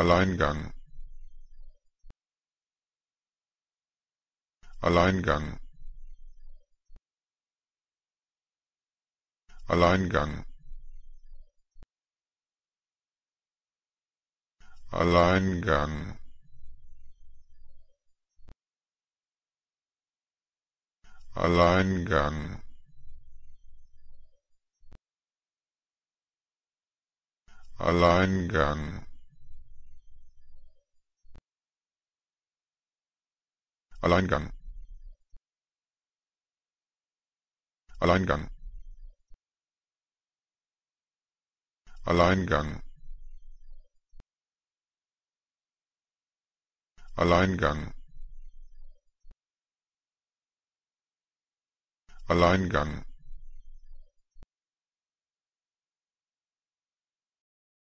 alleingang alleingang alleingang alleingang alleingang alleingang Alleingang Alleingang Alleingang Alleingang Alleingang